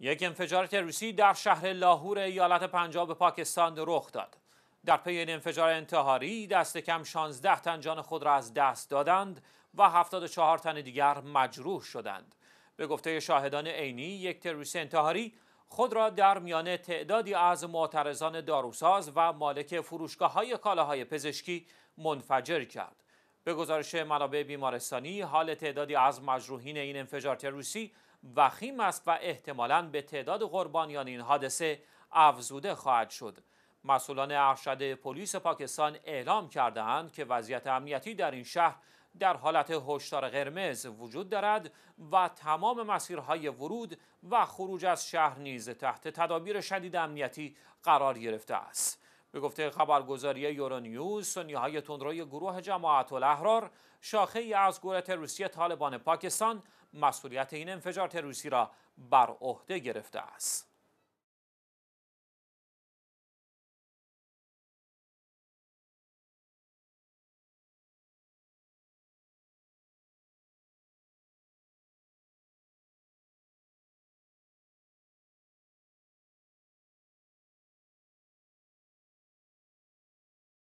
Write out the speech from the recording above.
یک انفجار تروریستی در شهر لاهور ایالت پنجاب پاکستان رخ داد. در پی این انفجار انتحاری دست کم 16 تن جان خود را از دست دادند و 74 تن دیگر مجروح شدند. به گفته شاهدان عینی یک تروریست انتحاری خود را در میان تعدادی از معترضان داروساز و مالک فروشگاه های کالاهای پزشکی منفجر کرد. به گزارش منابع بیمارستانی حال تعدادی از مجروحین این انفجار تروریستی وخیم است و احتمالاً به تعداد قربانیان این حادثه افزوده خواهد شد مسئولان ارشد پلیس پاکستان اعلام کردهاند که وضعیت امنیتی در این شهر در حالت هشدار قرمز وجود دارد و تمام مسیرهای ورود و خروج از شهر نیز تحت تدابیر شدید امنیتی قرار گرفته است به گفته خبرگزاری یورونیوز های تندروی گروه جماعت الاحرار شاخه ای از گروه تروریستی طالبان پاکستان مسئولیت این انفجار تروریستی را بر عهده گرفته است